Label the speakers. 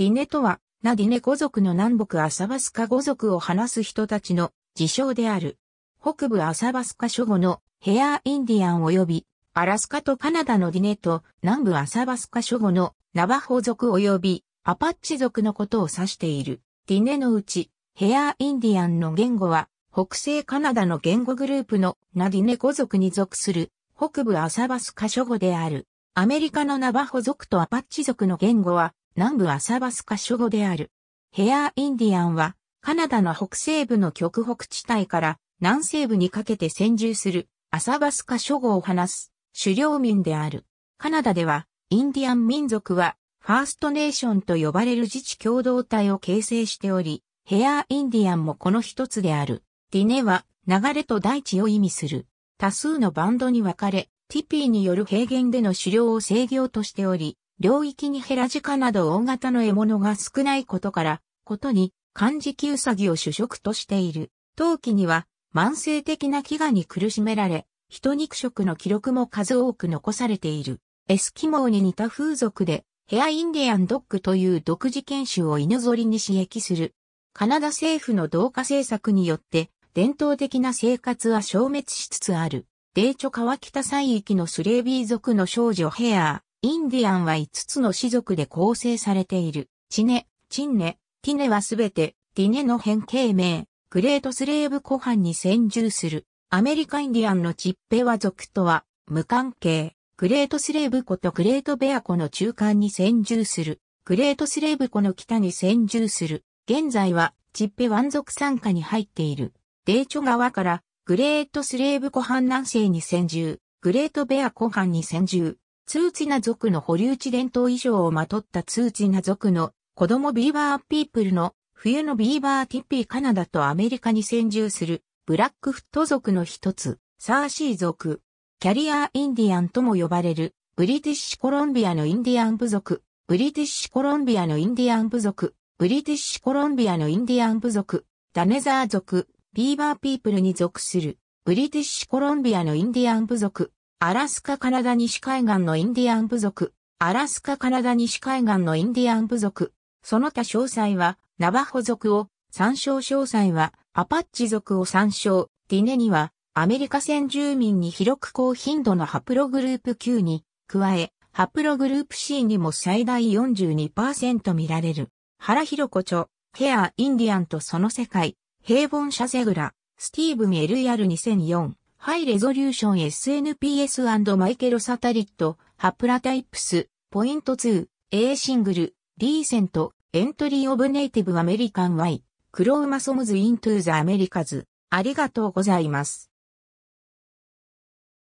Speaker 1: ディネとは、ナディネ語族の南北アサバスカ語族を話す人たちの自称である。北部アサバスカ諸語のヘアーインディアン及び、アラスカとカナダのディネと南部アサバスカ諸語のナバホ族及びアパッチ族のことを指している。ディネのうち、ヘアーインディアンの言語は、北西カナダの言語グループのナディネ語族に属する北部アサバスカ諸語である。アメリカのナバホ族とアパッチ族の言語は南部アサバスカ諸語である。ヘアーインディアンは、カナダの北西部の極北地帯から南西部にかけて先住するアサバスカ諸語を話す狩猟民である。カナダでは、インディアン民族は、ファーストネーションと呼ばれる自治共同体を形成しており、ヘアーインディアンもこの一つである。ディネは、流れと大地を意味する。多数のバンドに分かれ、ティピーによる平原での狩猟を制御としており、領域にヘラジカなど大型の獲物が少ないことから、ことに、漢字キウサギを主食としている。陶器には、慢性的な飢餓に苦しめられ、人肉食の記録も数多く残されている。エスキモーに似た風俗で、ヘアインディアンドッグという独自犬種を犬ぞりに刺激する。カナダ政府の同化政策によって、伝統的な生活は消滅しつつある。デイチョ川北西域のスレービー族の少女ヘアー、インディアンは5つの氏族で構成されている。チネ、チンネ、ティネはすべて、ティネの変形名、グレートスレーブ湖畔に先住する。アメリカインディアンのチッペは族とは、無関係。グレートスレーブ湖とグレートベア湖の中間に先住する。グレートスレーブ湖の北に先住する。現在は、チッペ湾族参加に入っている。デイチョ川から、グレートスレーブ湖畔南西に先住。グレートベア湖畔に先住。通知な族の保留地伝統衣装をまとった通知な族の子供ビーバーピープルの冬のビーバーティッピーカナダとアメリカに先住するブラックフット族の一つ、サーシー族、キャリアインディアンとも呼ばれるブリティッシュコロンビアのインディアン部族、ブリティッシュコロンビアのインディアン部族、ブリティッシュコロンビアのインディアン部族、ダネザー族、ビーバーピープルに属する、ブリティッシュコロンビアのインディアン部族、アラスカカナダ西海岸のインディアン部族、アラスカカナダ西海岸のインディアン部族、その他詳細は、ナバホ族を、参照詳細は、アパッチ族を参照、ディネには、アメリカ先住民に広く高頻度のハプログループ Q に、加え、ハプログループ C にも最大42%見られる。原広子著、ヘア・インディアンとその世界、平凡ャセグラ、スティーブン・ヤル2 0 0 4ハイレゾリューション SNPS& マイケロサタリット、ハプラタイプス、ポイント2、A シングル、リーセント、エントリーオブネイティブアメリカン Y、クローマソムズイントゥーザアメリカズ。ありがとうございます。